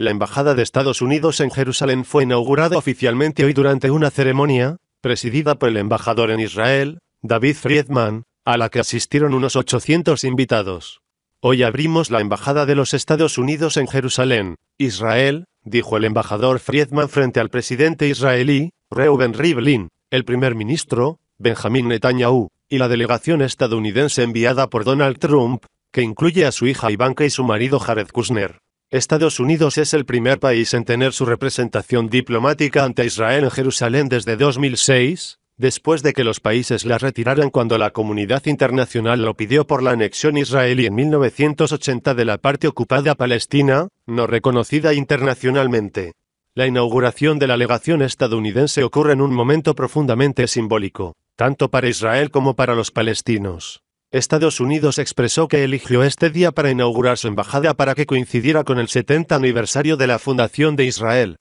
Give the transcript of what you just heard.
La Embajada de Estados Unidos en Jerusalén fue inaugurada oficialmente hoy durante una ceremonia, presidida por el embajador en Israel, David Friedman, a la que asistieron unos 800 invitados. Hoy abrimos la Embajada de los Estados Unidos en Jerusalén, Israel, dijo el embajador Friedman frente al presidente israelí, Reuben Rivlin, el primer ministro, Benjamin Netanyahu, y la delegación estadounidense enviada por Donald Trump, que incluye a su hija Ivanka y su marido Jared Kushner. Estados Unidos es el primer país en tener su representación diplomática ante Israel en Jerusalén desde 2006, después de que los países la retiraran cuando la comunidad internacional lo pidió por la anexión israelí en 1980 de la parte ocupada palestina, no reconocida internacionalmente. La inauguración de la legación estadounidense ocurre en un momento profundamente simbólico, tanto para Israel como para los palestinos. Estados Unidos expresó que eligió este día para inaugurar su embajada para que coincidiera con el 70 aniversario de la fundación de Israel.